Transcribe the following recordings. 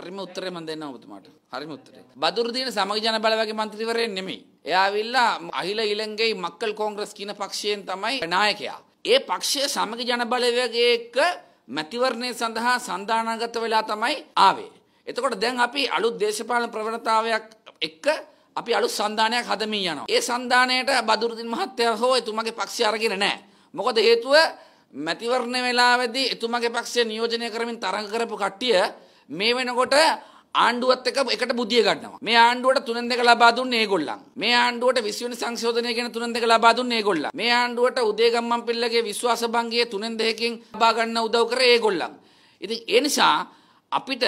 හරිම උත්තරේ මම දෙන්නම් ඔබතුමාට. හරිම උත්තරේ. බදුරුදීන සමග ජන බලවේග මන්ත්‍රීවරයෙක් නෙමෙයි. එයා අවිල්ලා අහිල ඉලංගේ මක්කල් කොංග්‍රස් කියන පක්ෂයෙන් තමයි නායකයා. ඒ පක්ෂය සමග ජන බලවේගයක මැතිවරණය සඳහා සන්දානගත වෙලා තමයි ආවේ. එතකොට දැන් අපි අලුත් දේශපාලන ප්‍රවණතාවයක් එක්ක අපි අලුත් සන්ධානයක් හදමින් යනවා. ඒ සන්ධානයට බදුරුදින් මහත්තයා හෝ එතුමගේ පක්ෂය අරගෙන නැහැ. මොකද හේතුව මැතිවරණ වෙලාවේදී එතුමගේ පක්ෂය නියෝජනය කරමින් තරඟ කරපු කට්ටිය මේ වෙනකොට ආණ්ඩුවත් එක එකට බුදිය ගන්නවා. මේ ආණ්ඩුවට තුනෙන් දෙක ලබා දුන්නේ ඒගොල්ලන්. මේ ආණ්ඩුවට 20 වෙනි සංශෝධනය ගැන තුනෙන් දෙක ලබා දුන්නේ ඒගොල්ලන්. මේ ආණ්ඩුවට උදේගම්මන් පිල්ලගේ විශ්වාස භංගයේ තුනෙන් දෙකකින් ලබා ගන්න උදව් කරේ ඒගොල්ලන්. ඉතින් ඒ නිසා අපිට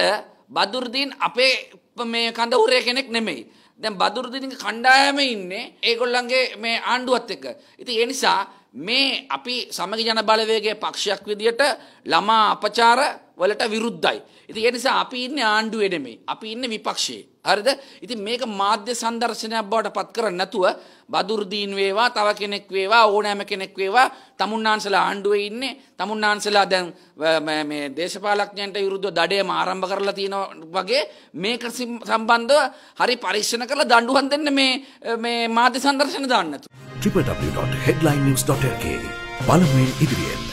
බදුර්දීන් අපේ මේ කඳවුරේ කෙනෙක් නෙමෙයි. දැන් බදුර්දීන්ගේ කණ්ඩායම ඉන්නේ ඒගොල්ලන්ගේ මේ ආණ්ඩුවත් එක්ක. ඉතින් ඒ නිසා මේ අපි සමග ජන බලවේගේ පක්ෂයක් විදියට ළමා අපචාර වලට විරුද්ධයි. ඉතින් ඒ නිසා අපි ඉන්නේ ආණ්ඩුවේ නෙමෙයි. අපි ඉන්නේ විපක්ෂයේ. හරිද? ඉතින් මේක මාධ්‍ය සංදර්ශනයක් බවට පත් කරන්නේ නැතුව බදුර් දීන් වේවා, තව කෙනෙක් වේවා, ඕනෑම කෙනෙක් වේවා, තමුන්නාන්සලා ආණ්ඩුවේ ඉන්නේ. තමුන්නාන්සලා දැන් මේ දේශපාලඥයන්ට විරුද්ධව දඩේම ආරම්භ කරලා තියෙනවා වගේ මේක සම්බන්ධව හරි පරීක්ෂණ කරලා දඬුවම් දෙන්න මේ මේ මාධ්‍ය සංදර්ශන දාන්න නැතුව www.headlinenews.lk පළමුවෙන් ඉදිරියෙන්